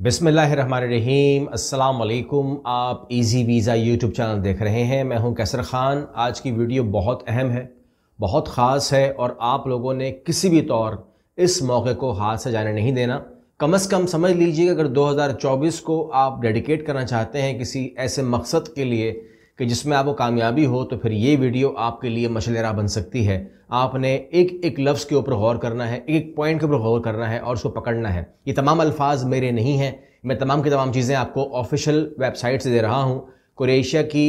बिसमीम अल्लाम आप इजी वीज़ा यूट्यूब चैनल देख रहे हैं मैं हूं कैसर ख़ान आज की वीडियो बहुत अहम है बहुत ख़ास है और आप लोगों ने किसी भी तौर इस मौके को हाथ से जाने नहीं देना कम अज़ कम समझ लीजिए अगर 2024 को आप डेडिकेट करना चाहते हैं किसी ऐसे मकसद के लिए कि जिसमें आपको कामयाबी हो तो फिर ये वीडियो आपके लिए मशलेरा बन सकती है आपने एक एक लफ्ज़ के ऊपर गौर करना है एक एक पॉइंट के ऊपर गौर करना है और उसको पकड़ना है ये तमाम अल्फाज मेरे नहीं हैं मैं तमाम की तमाम चीज़ें आपको ऑफिशियल वेबसाइट से दे रहा हूँ क्रेशिया की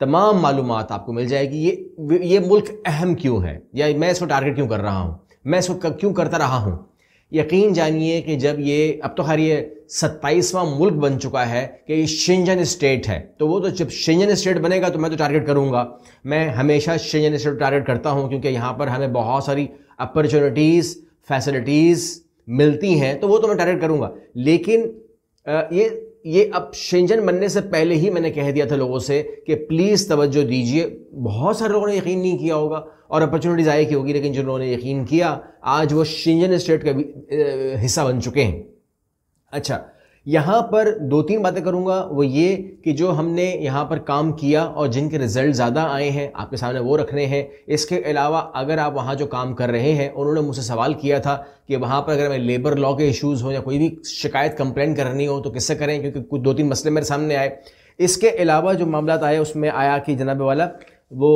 तमाम मालूम आपको मिल जाएगी ये ये मुल्क अहम क्यों है या मैं इसको टारगेट क्यों कर रहा हूँ मैं इसको क्यों करता रहा हूँ यकीन जानिए कि जब ये अब तो हर ये सत्ताईसवां मुल्क बन चुका है कि ये शिंजन स्टेट है तो वो तो जब शिंजन स्टेट बनेगा तो मैं तो टारगेट करूँगा मैं हमेशा शिंजन स्टेट टारगेट करता हूँ क्योंकि यहाँ पर हमें बहुत सारी अपॉर्चुनिटीज़ फैसिलिटीज़ मिलती हैं तो वो तो मैं टारगेट करूँगा लेकिन ये ये अब शेंजन बनने से पहले ही मैंने कह दिया था लोगों से कि प्लीज़ तवज्जो दीजिए बहुत सारे लोगों ने यकीन नहीं किया होगा और अपॉर्चुनिटीज आई की होगी लेकिन जिन लोगों ने यकीन किया आज वो शेंजन स्टेट का भी हिस्सा बन चुके हैं अच्छा यहाँ पर दो तीन बातें करूँगा वो ये कि जो हमने यहाँ पर काम किया और जिनके रिजल्ट ज़्यादा आए हैं आपके सामने वो रखने हैं इसके अलावा अगर आप वहाँ जो काम कर रहे हैं उन्होंने मुझसे सवाल किया था कि वहाँ पर अगर हमें लेबर लॉ के इश्यूज़ हो या कोई भी शिकायत कंप्लेंट करनी हो तो किससे करें क्योंकि कुछ दो तीन मसले मेरे सामने आए इसके अलावा जो मामला आए उसमें आया कि जनाब वाला वो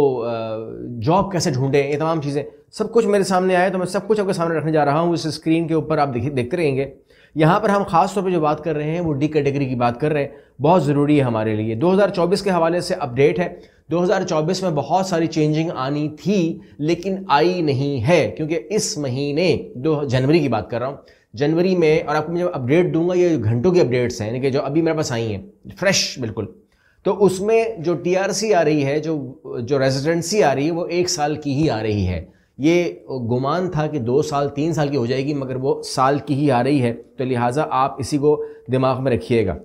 जॉब कैसे ढूंढें ये तमाम चीज़ें सब कुछ मेरे सामने आए तो मैं सब कुछ आपके सामने रखने जा रहा हूँ इस स्क्रीन के ऊपर आप देख देखते रहेंगे यहाँ पर हम खास तौर पे जो बात कर रहे हैं वो डी कैटेगरी की बात कर रहे हैं बहुत ज़रूरी है हमारे लिए 2024 के हवाले से अपडेट है 2024 में बहुत सारी चेंजिंग आनी थी लेकिन आई नहीं है क्योंकि इस महीने दो जनवरी की बात कर रहा हूँ जनवरी में और आपको मैं जब अपडेट दूंगा ये घंटों की अपडेट्स हैं यानी कि जो अभी मेरे पास आई हैं फ्रेश बिल्कुल तो उसमें जो टीआरसी आ रही है जो जो रेजिडेंसी आ रही है वो एक साल की ही आ रही है ये गुमान था कि दो साल तीन साल की हो जाएगी मगर वो साल की ही आ रही है तो लिहाजा आप इसी को दिमाग में रखिएगा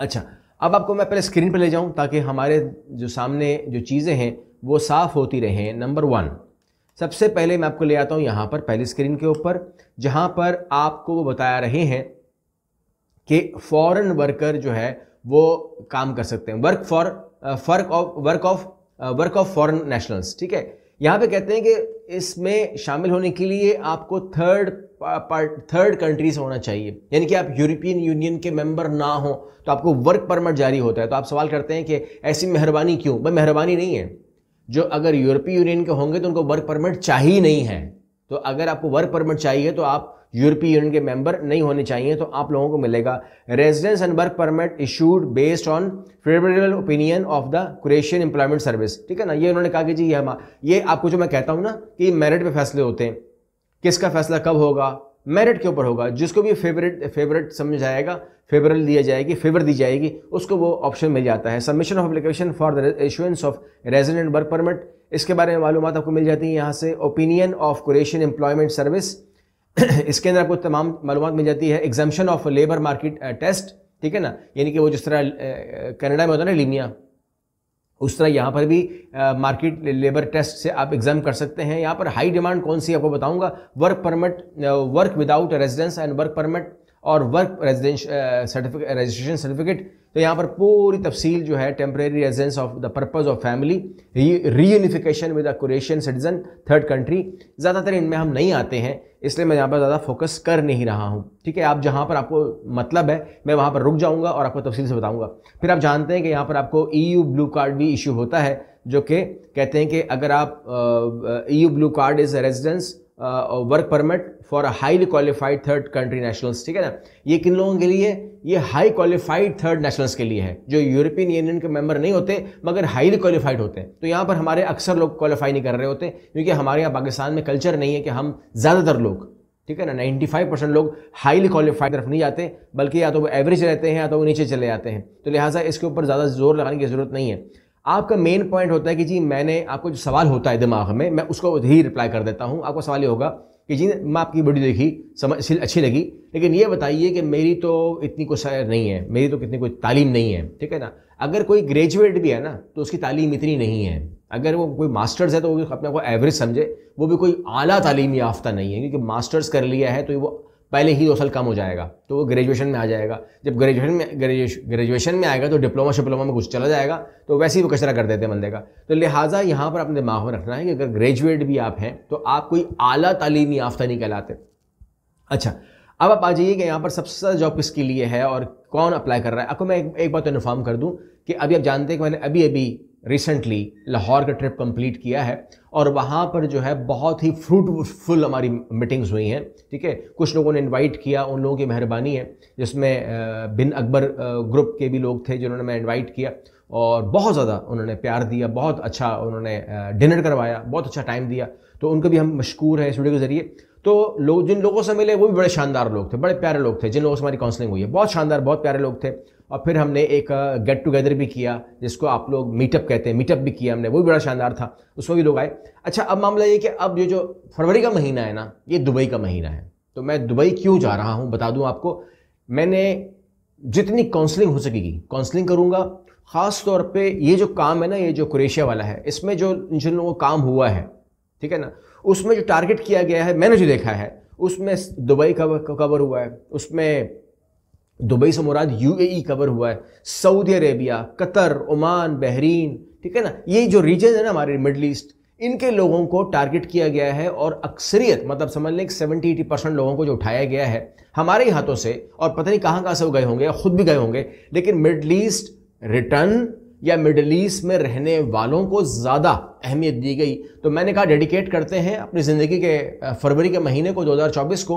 अच्छा अब आपको मैं पहले स्क्रीन पर ले जाऊं ताकि हमारे जो सामने जो चीज़ें हैं वो साफ़ होती रहें नंबर वन सबसे पहले मैं आपको ले आता हूं यहां पर पहली स्क्रीन के ऊपर जहां पर आपको वो बताया रहे हैं कि फॉरेन वर्कर जो है वो काम कर सकते हैं work for work of work of work of foreign nationals ठीक है यहाँ पे कहते हैं कि इसमें शामिल होने के लिए आपको थर्ड पार्ट थर्ड से होना चाहिए यानी कि आप यूरोपियन यूनियन के मेंबर ना हो तो आपको वर्क परमिट जारी होता है तो आप सवाल करते हैं कि ऐसी मेहरबानी क्यों भाई मेहरबानी नहीं है जो अगर यूरोपीय यूनियन के होंगे तो उनको वर्क परमिट चाहिए नहीं है तो अगर आपको वर्क परमिट चाहिए तो आप यूरोपीय यूनियन के मेंबर नहीं होने चाहिए तो आप लोगों को मिलेगा residence and work permit issued based on favourable opinion of the Croatian employment service ठीक है ना ये उन्होंने कहा कि जी ये हम ये आपको जो मैं कहता हूँ ना कि मेरिट पे फैसले होते हैं किसका फैसला कब होगा मेरिट के ऊपर होगा जिसको भी फेवरेट फेवरेट समझ जाएगा फेवरल दिया जाएगी फेवर दी जाएगी उसको वो ऑप्शन मिल जाता है submission of application for the issuance of resident work permit इसके बारे में मालूम आपको मिल जाती है यहाँ से opinion of Croatian employment service इसके अंदर आपको तमाम मालूम मिल जाती है examination of labour market test ठीक है ना यानी कि वो जिस तरह uh, कनाडा में होता है ना लीमिया उस तरह यहाँ पर भी मार्केट लेबर टेस्ट से आप एग्ज़ाम कर सकते हैं यहाँ पर हाई डिमांड कौन सी आपको बताऊँगा work permit work without residence and work permit और work residence certificate registration certificate तो यहाँ पर पूरी तफसील जो है temporary residence of the purpose of family reunification with a Croatian citizen third country ज़्यादातर इनमें हम नहीं आते हैं इसलिए मैं यहाँ पर ज़्यादा फोकस कर नहीं रहा हूँ ठीक है आप जहाँ पर आपको मतलब है मैं वहाँ पर रुक जाऊँगा और आपको तफसील से बताऊँगा फिर आप जानते हैं कि यहाँ पर आपको ई ब्लू कार्ड भी इशू होता है जो कि कहते हैं कि अगर आप E blue card is a residence work permit for a highly qualified third country nationals ठीक है ना ये किन लोगों के लिए ये हाई क्वालिफाइड थर्ड नेशनल्स के लिए है जो यूरोपियन यूनियन के मेंबर नहीं होते मगर हाईली क्वालिफाइड होते हैं तो यहाँ पर हमारे अक्सर लोग क्वालिफाई नहीं कर रहे होते क्योंकि हमारे यहाँ पाकिस्तान में कल्चर नहीं है कि हम ज़्यादातर लोग ठीक है ना 95 परसेंट लोग हाईली क्वालिफाइड तरफ नहीं जाते बल्कि या तो वो एवरेज रहते हैं या तो वो नीचे चले जाते हैं तो लिहाजा इसके ऊपर ज़्यादा जोर लगाने की ज़रूरत नहीं है आपका मेन पॉइंट होता है कि जी मैंने आपको जो सवाल होता है दिमाग में मैं उसको ही रिप्लाई कर देता हूँ आपका सवाल ये होगा कि जी मैं आपकी वीडियो देखी समझ अच्छी लगी लेकिन ये बताइए कि मेरी तो इतनी कोई शायर नहीं है मेरी तो कितनी कोई तालीम नहीं है ठीक है ना अगर कोई ग्रेजुएट भी है ना तो उसकी तालीम इतनी नहीं है अगर वो कोई मास्टर्स है तो वो अपने को एवरेज समझे वो भी कोई आला तालीम याफ्ता नहीं है क्योंकि मास्टर्स कर लिया है तो वो पहले ही दो साल कम हो जाएगा तो वो ग्रेजुएशन में आ जाएगा जब ग्रेजुएशन में ग्रेजुएशन में आएगा तो डिप्लोमा शिप्लोमा में कुछ चला जाएगा तो वैसे ही वो कचरा कर देते हैं बंदे का तो लिहाजा यहाँ पर अपने दिमाग में रखना है कि अगर ग्रेजुएट भी आप हैं तो आप कोई आला तलीम याफ्ता नहीं कहलाते अच्छा अब आप आ जाइए कि यहाँ पर सबसे ज़्यादा जॉब किसके लिए है और कौन अप्लाई कर रहा है आपको मैं एक, एक बात तो इन्फॉर्म कर दूँ कि अभी आप जानते हैं कि मैंने अभी अभी रिसेंटली लाहौर का ट्रिप कंप्लीट किया है और वहाँ पर जो है बहुत ही फ्रूटफुल हमारी मीटिंग्स हुई हैं ठीक है कुछ लोगों ने इनवाइट किया उन लोगों की मेहरबानी है जिसमें बिन अकबर ग्रुप के भी लोग थे जिन्होंने मैं इनवाइट किया और बहुत ज़्यादा उन्होंने प्यार दिया बहुत अच्छा उन्होंने डिनर करवाया बहुत अच्छा टाइम दिया तो उनको भी हम मशहूर हैं इस वीडियो के ज़रिए तो लोग जिन लोगों से मिले वो भी बड़े शानदार लोग थे बड़े प्यारे लोग थे जिन लोगों से हमारी काउंसलिंग हुई है बहुत शानदार बहुत प्यारे लोग थे और फिर हमने एक गेट टुगेदर भी किया जिसको आप लोग मीटअप कहते हैं मीटअप भी किया हमने वो भी बड़ा शानदार था उसमें भी लोग आए अच्छा अब मामला ये कि अब ये जो फरवरी का महीना है ना ये दुबई का महीना है तो मैं दुबई क्यों जा रहा हूँ बता दूँ आपको मैंने जितनी काउंसलिंग हो सकेगी काउंसलिंग करूँगा ख़ास तौर पे ये जो काम है ना ये जो क्रेशिया वाला है इसमें जो जिन लोगों का काम हुआ है ठीक है ना उसमें जो टारगेट किया गया है मैंने जो देखा है उसमें दुबई का कवर हुआ है उसमें दुबई से मुराद यूएई कवर e हुआ है Saudi Arabia Qatar Oman Bahrain ठीक है ना ये जो रीजन है ना हमारे मिडल ईस्ट इनके लोगों को टारगेट किया गया है और अक्सरियत मतलब समझ लें कि सेवेंटी एटी परसेंट लोगों को जो उठाया गया है हमारे ही हाथों से और पता नहीं कहाँ कहाँ से वो गए होंगे खुद भी गए होंगे लेकिन मिडल ईस्ट रिटर्न या मिडल ईस्ट में रहने वालों को ज़्यादा अहमियत दी गई तो मैंने कहा डेडिकेट करते हैं अपनी ज़िंदगी के फरवरी के महीने को 2024 को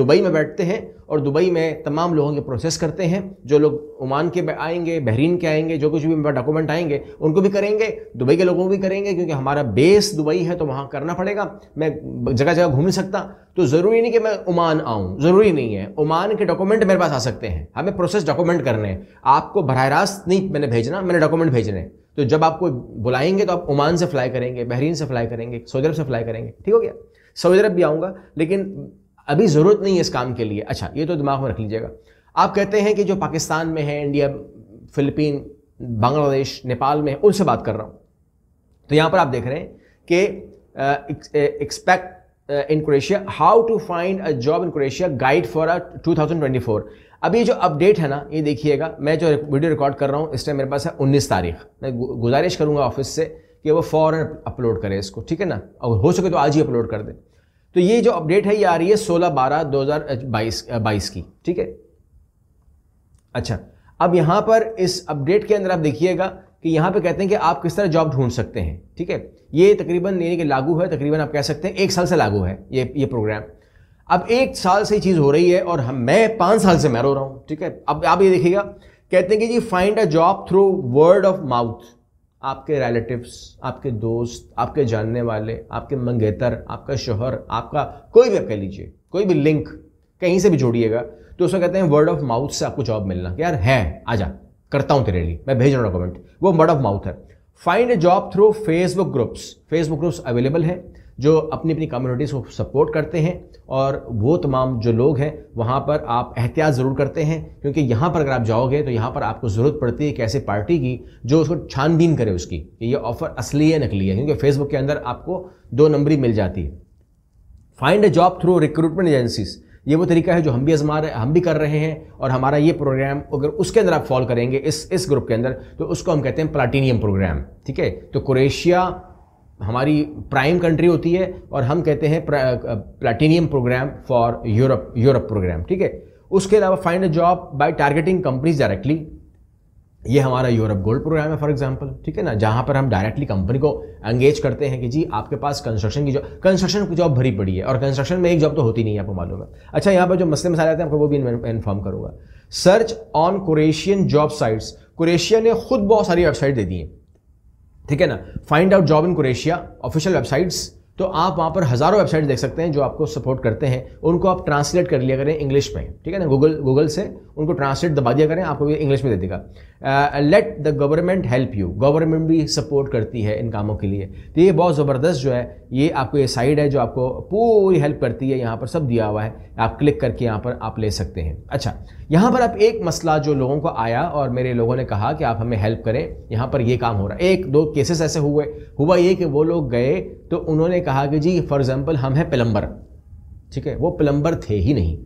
दुबई में बैठते हैं और दुबई में तमाम लोगों के प्रोसेस करते हैं जो लोग ओमान के आएंगे बहरीन के आएंगे जो कुछ भी डॉक्यूमेंट आएंगे उनको भी करेंगे दुबई के लोगों को भी करेंगे क्योंकि हमारा बेस दुबई है तो वहाँ करना पड़ेगा मैं जगह जगह घूम नहीं सकता तो ज़रूरी नहीं कि मैं ओमान आऊँ ज़रूरी नहीं है ओमान के डॉक्यूमेंट मेरे पास आ सकते हैं हमें प्रोसेस डॉक्यूमेंट करने हैं आपको बरह रास्त नहीं मैंने भेजना मैंने डॉक्यूमेंट भेजने हैं तो जब आपको बुलाएंगे तो आप ओमान से फ्लाई करेंगे बहरीन से फ्लाई करेंगे सऊदी अरब से फ्लाई करेंगे ठीक हो गया सऊदी अरब भी आऊँगा लेकिन अभी ज़रूरत नहीं है इस काम के लिए अच्छा ये तो दिमाग में रख लीजिएगा आप कहते हैं कि जो पाकिस्तान में है इंडिया फिलिपीन बांग्लादेश नेपाल में उनसे बात कर रहा हूँ तो यहाँ पर आप देख रहे हैं कि expect in Croatia how to find a job in Croatia guide for a 2024 अभी जो अपडेट है ना ये देखिएगा मैं जो वीडियो रिकॉर्ड कर रहा हूँ इस टाइम मेरे पास है 19 तारीख मैं गुजारिश करूँगा ऑफिस से कि वो फ़ौरन अपलोड करें इसको ठीक है ना और हो सके तो आज ही अपलोड कर दें तो ये जो अपडेट है ये आ रही है सोलह बारह दो हज़ार बाईस बाईस की ठीक है अच्छा अब यहाँ पर इस अपडेट के अंदर आप देखिएगा कि यहाँ पे कहते हैं कि आप किस तरह जॉब ढूंढ सकते हैं ठीक है ये तकरीबन यानी कि लागू है तकरीबन आप कह सकते हैं एक साल से लागू है ये ये प्रोग्राम अब एक साल से चीज़ हो रही है और हम मैं पाँच साल से मैं रो रहा हूँ ठीक है अब आप ये देखिएगा कहते हैं कि जी find a job through word of mouth आपके रिलेटिव्स आपके दोस्त आपके जानने वाले आपके मंगेतर आपका शोहर आपका कोई भी आप कह लीजिए कोई भी लिंक कहीं से भी जोड़िएगा तो उसमें कहते हैं वर्ड ऑफ माउथ से आपको जॉब मिलना यार है आ जा करता हूं तेरे लिए मैं भेज रहा हूँ डॉक्यूमेंट वो वर्ड ऑफ माउथ है find a job through Facebook groups Facebook groups available है जो अपनी अपनी कम्युनिटीज़ को सपोर्ट करते हैं और वो तमाम जो लोग हैं वहाँ पर आप एहतियात ज़रूर करते हैं क्योंकि यहाँ पर अगर आप जाओगे तो यहाँ पर आपको ज़रूरत पड़ती है एक ऐसी पार्टी की जो उसको छानबीन करे उसकी कि ये ऑफ़र असली है नकली है क्योंकि फेसबुक के अंदर आपको दो नंबरी मिल जाती है find a job through recruitment agencies ये वो तरीका है जो हम भी आजमा रहे हम भी कर रहे हैं और हमारा ये प्रोग्राम अगर उसके अंदर आप फॉलो करेंगे इस इस ग्रुप के अंदर तो उसको हम कहते हैं प्लाटीनियम प्रोग्राम ठीक है तो क्रोएशिया हमारी प्राइम कंट्री होती है और हम कहते हैं platinum programme for Europe Europe programme ठीक है उसके अलावा find a job by targeting companies directly ये हमारा यूरोप गोल्ड प्रोग्राम है फॉर एग्जांपल ठीक है ना जहाँ पर हम डायरेक्टली कंपनी को एंगेज करते हैं कि जी आपके पास कंस्ट्रक्शन की जॉब कंस्ट्रक्शन की जॉब भरी पड़ी है और कंस्ट्रक्शन में एक जॉब तो होती नहीं है आपको मालूम है अच्छा यहाँ पर जो मसले मसाले आते हैं आपको वो भी इन्फॉर्म करूँगा search on Croatian job sites Croatia ने खुद बहुत सारी वेबसाइट दे दी है ठीक है ना find out job in Croatia official websites तो आप वहाँ पर हज़ारों वेबसाइट देख सकते हैं जो आपको सपोर्ट करते हैं उनको आप ट्रांसलेट कर लिया करें इंग्लिश में ठीक है ना गूगल गूगल से उनको ट्रांसलेट दबा दिया करें आपको भी इंग्लिश में दे देगा let the government help you government भी सपोर्ट करती है इन कामों के लिए तो ये बहुत ज़बरदस्त जो है ये आपको ये साइड है जो आपको पूरी हेल्प करती है यहाँ पर सब दिया हुआ है आप क्लिक करके यहाँ पर आप ले सकते हैं अच्छा यहाँ पर आप एक मसला जो लोगों को आया और मेरे लोगों ने कहा कि आप हमें हेल्प करें यहाँ पर ये काम हो रहा है एक दो केसेस ऐसे हुए हुआ ये कि वो लोग गए तो उन्होंने कहा कि जी फॉर एग्ज़ाम्पल हम हैं प्लम्बर ठीक है वो प्लम्बर थे ही नहीं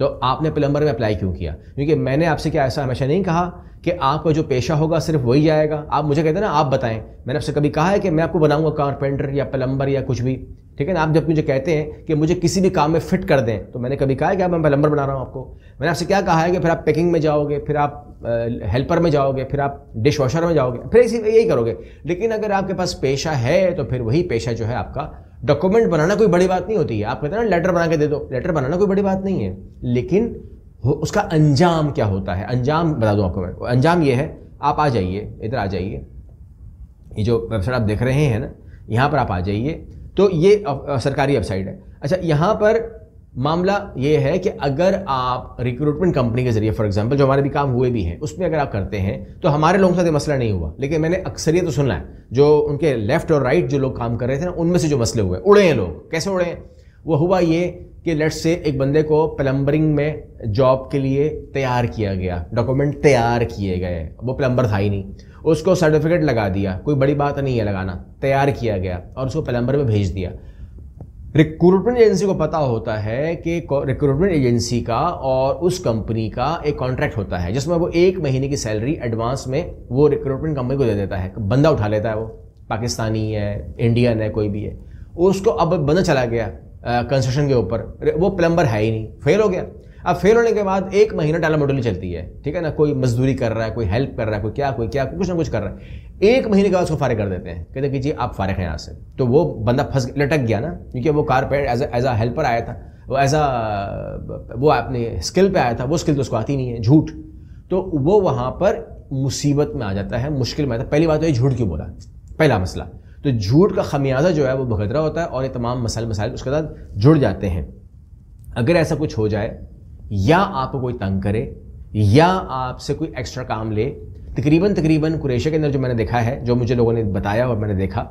तो आपने प्लम्बर में अप्लाई क्यों किया क्योंकि मैंने आपसे क्या ऐसा हमेशा नहीं कहा कि आपका जो पेशा होगा सिर्फ वही जाएगा आप मुझे कहते हैं ना आप बताएं मैंने आपसे कभी कहा है कि मैं आपको बनाऊंगा कारपेंटर या प्लम्बर या कुछ भी ठीक है ना आप जब मुझे कहते हैं कि मुझे किसी भी काम में फिट कर दें तो मैंने कभी कहा है कि आप मैं प्लम्बर बना रहा हूँ आपको मैंने आपसे क्या कहा है कि फिर आप पैकिंग में जाओगे फिर आप हेल्पर में जाओगे फिर आप डिश वॉशर में जाओगे फिर इसी यही करोगे लेकिन अगर आपके पास पेशा है तो फिर वही पेशा जो है आपका डॉक्यूमेंट बनाना कोई बड़ी बात नहीं होती है आप कहते हैं ना लेटर बना के दे दो लेटर बनाना कोई बड़ी बात नहीं है लेकिन उसका अंजाम क्या होता है अंजाम बता दूं आपको मैं अंजाम ये है आप आ जाइए इधर आ जाइए ये जो वेबसाइट आप देख रहे हैं ना यहाँ पर आप आ जाइए तो ये सरकारी वेबसाइट है अच्छा यहाँ पर मामला ये है कि अगर आप रिक्रूटमेंट कंपनी के जरिए फॉर एग्जांपल जो हमारे भी काम हुए भी हैं उसमें अगर आप करते हैं तो हमारे लोगों के साथ ये मसला नहीं हुआ लेकिन मैंने अक्सर ये तो सुना है जो उनके लेफ्ट और राइट जो लोग काम कर रहे थे ना उनमें से जो मसले हुए उड़े हैं लोग कैसे उड़े हैं वो हुआ ये कि लेट्स से एक बंदे को प्लम्बरिंग में जॉब के लिए तैयार किया गया डॉक्यूमेंट तैयार किए गए वो प्लम्बर था ही नहीं उसको सर्टिफिकेट लगा दिया कोई बड़ी बात नहीं है लगाना तैयार किया गया और उसको प्लम्बर में भेज दिया रिक्रूटमेंट एजेंसी को पता होता है कि रिक्रूटमेंट एजेंसी का और उस कंपनी का एक कॉन्ट्रैक्ट होता है जिसमें वो एक महीने की सैलरी एडवांस में वो रिक्रूटमेंट कंपनी को दे देता है बंदा उठा लेता है वो पाकिस्तानी है इंडियन है कोई भी है उसको अब बंदा चला गया कंस्ट्रक्शन के ऊपर वो प्लम्बर है ही नहीं फेल हो गया अब फेल होने के बाद एक महीना टाला मोटोली चलती है ठीक है ना कोई मजदूरी कर रहा है कोई हेल्प कर रहा है कोई क्या कोई क्या कुछ ना कुछ कर रहा है एक महीने के बाद उसको फारिग कर देते हैं कहते हैं कि जी आप फारिग हैं यहाँ से तो वो बंदा फंस लटक गया ना क्योंकि वो carpet as as a helper आया था वो एज अ वो अपने स्किल पे आया था वो स्किल तो उसको आती नहीं है झूठ तो वो वहाँ पर मुसीबत में आ जाता है मुश्किल में आता है पहली बात तो ये झूठ क्यों बोला पहला मसला तो झूठ का खमियाजा जो है वो भगदरा होता है और ये तमाम मसाइल मसाइल उसके साथ जुड़ जाते हैं अगर ऐसा कुछ हो जाए या आपको कोई तंग करे या आपसे कोई एक्स्ट्रा काम ले तकरीबन तकरीबन कुरेशा के अंदर जो मैंने देखा है जो मुझे लोगों ने बताया और मैंने देखा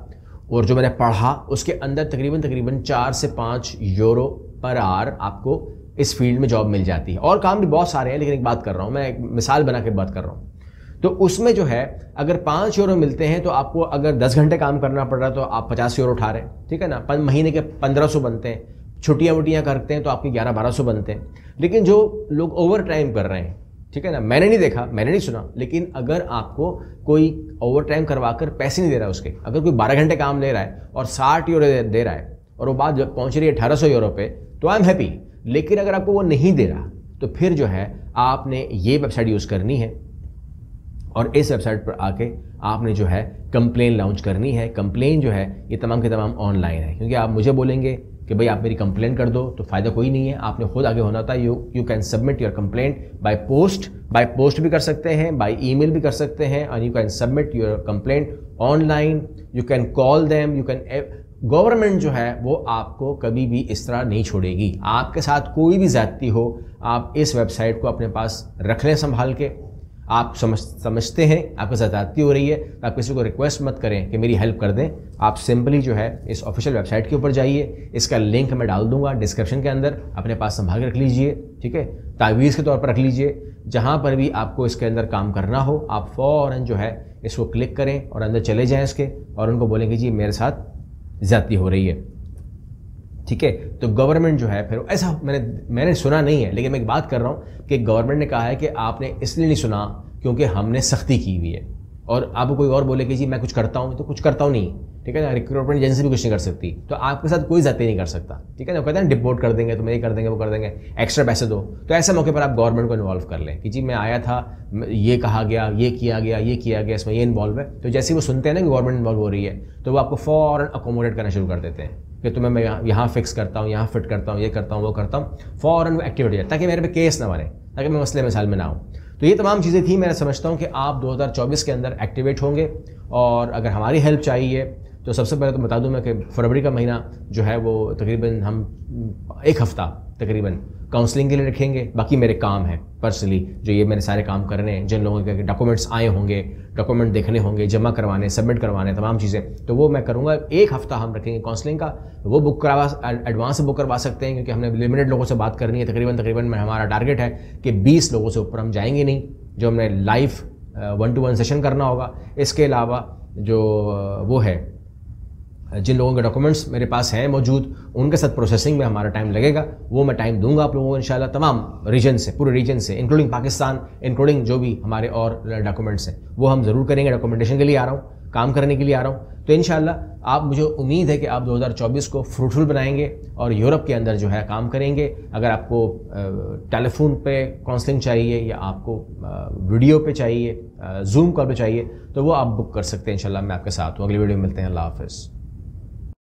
और जो मैंने पढ़ा उसके अंदर तकरीबन तकरीबन चार से पाँच यूरो पर आर आपको इस फील्ड में जॉब मिल जाती है और काम भी बहुत सारे हैं लेकिन एक बात कर रहा हूँ मैं एक मिसाल बना के बात कर रहा हूँ तो उसमें जो है अगर पाँच यूरो मिलते हैं तो आपको अगर दस घंटे काम करना पड़ रहा है तो आप पचास यूरो उठा रहे हैं ठीक है ना महीने के पंद्रह सौ बनते हैं छुट्टियाँ वुटियाँ करते हैं तो आपके ग्यारह बारह सौ बनते हैं लेकिन जो लोग ओवर टाइम कर रहे हैं ठीक है ना मैंने नहीं देखा मैंने नहीं सुना लेकिन अगर आपको कोई ओवर टाइम करवा कर पैसे नहीं दे रहा है उसके अगर कोई बारह घंटे काम ले रहा है और साठ यूरो दे, रहा है और वो बात पहुँच रही है अठारह सौ यूरो पे तो आई एम हैप्पी लेकिन अगर आपको वो नहीं दे रहा तो फिर जो है आपने ये वेबसाइट यूज़ करनी है और इस वेबसाइट पर आके आपने जो है कंप्लेन लॉन्च करनी है कंप्लेन जो है ये तमाम के तमाम ऑनलाइन है क्योंकि आप मुझे बोलेंगे कि भाई आप मेरी कंप्लेंट कर दो तो फ़ायदा कोई नहीं है आपने खुद आगे होना था you you can submit your complaint by post by post भी कर सकते हैं बाय ईमेल भी कर सकते हैं and you can submit your complaint online you can call them you can government जो है वो आपको कभी भी इस तरह नहीं छोड़ेगी आपके साथ कोई भी ज़्यादती हो आप इस वेबसाइट को अपने पास रख लें संभाल के आप समझ समझते हैं आपके साथ आती हो रही है तो आप किसी को रिक्वेस्ट मत करें कि मेरी हेल्प कर दें आप सिंपली जो है इस ऑफिशियल वेबसाइट के ऊपर जाइए इसका लिंक मैं डाल दूंगा डिस्क्रिप्शन के अंदर अपने पास संभाल के रख लीजिए ठीक है तावीज़ के तौर पर रख लीजिए जहाँ पर भी आपको इसके अंदर काम करना हो आप फ़ौर जो है इसको क्लिक करें और अंदर चले जाएँ इसके और उनको बोलेंगे जी मेरे साथ ज़्यादती हो रही है ठीक है तो गवर्नमेंट जो है फिर ऐसा मैंने मैंने सुना नहीं है लेकिन मैं एक बात कर रहा हूँ कि गवर्नमेंट ने कहा है कि आपने इसलिए नहीं सुना क्योंकि हमने सख्ती की हुई है और आप कोई और बोले कि जी मैं कुछ करता हूँ तो कुछ करता हूँ नहीं ठीक है ना रिक्रूटमेंट एजेंसी भी कुछ नहीं कर सकती तो आपके साथ कोई जाते नहीं कर सकता ठीक है ना कहते हैं डिपोर्ट कर देंगे तो मैं ये कर देंगे वो कर देंगे एक्स्ट्रा पैसे दो तो ऐसे मौके पर आप गवर्नमेंट को इन्वॉल्व कर लें कि जी मैं आया था ये कहा गया ये किया गया ये किया गया इसमें ये इन्वॉल्व है तो जैसे वो सुनते हैं ना कि गवर्नमेंट इन्वॉल्व हो रही है तो वो आपको फॉरन अकोमोडेट करना शुरू कर देते हैं कि तुम्हें मैं यहाँ फिक्स करता हूँ यहाँ फिट करता हूँ ये करता हूँ वो करता हूँ फ़ौरन वो एक्टिविटी है ताकि मेरे पे केस ना बने ताकि मैं मसले मिसाल में ना हूँ तो ये तमाम चीज़ें थी मैं समझता हूँ कि आप 2024 के अंदर एक्टिवेट होंगे और अगर हमारी हेल्प चाहिए तो सबसे पहले तो बता दूं मैं कि फरवरी का महीना जो है वो तकरीबन हम एक हफ़्ता तकरीबन काउंसलिंग के लिए रखेंगे बाकी मेरे काम हैं पर्सनली जो ये मेरे सारे काम करने हैं जिन लोगों के डॉक्यूमेंट्स आए होंगे डॉक्यूमेंट देखने होंगे जमा करवाने सबमिट करवाने तमाम चीज़ें तो वो मैं करूँगा एक हफ़्ता हम रखेंगे काउंसलिंग का वो बुक करवा एडवांस बुक करवा सकते हैं क्योंकि हमने लिमिटेड लोगों से बात करनी है तकरीबन तकरीबन हमारा टारगेट है कि बीस लोगों से ऊपर हम जाएंगे नहीं जो हमने live one to one session करना होगा इसके अलावा जो वो है जिन लोगों के डॉक्यूमेंट्स मेरे पास हैं मौजूद उनके साथ प्रोसेसिंग में हमारा टाइम लगेगा वो मैं टाइम दूंगा आप लोगों को इनशाला तमाम रीजन से पूरे रीजन से इंक्लूडिंग पाकिस्तान इंक्लूडिंग जो भी हमारे और डॉक्यूमेंट्स हैं वो हम ज़रूर करेंगे डॉक्यूमेंटेशन के लिए आ रहा हूँ काम करने के लिए आ रहा हूँ तो इन आप मुझे उम्मीद है कि आप 2024 को फ्रूटफुल बनाएंगे और यूरोप के अंदर जो है काम करेंगे अगर आपको टेलीफोन पे काउंसलिंग चाहिए या आपको वीडियो पे चाहिए जूम कॉल पे चाहिए तो वो आप बुक कर सकते हैं इन मैं आपके साथ हूँ अगली वीडियो में मिलते हैं अल्लाह हाफिज़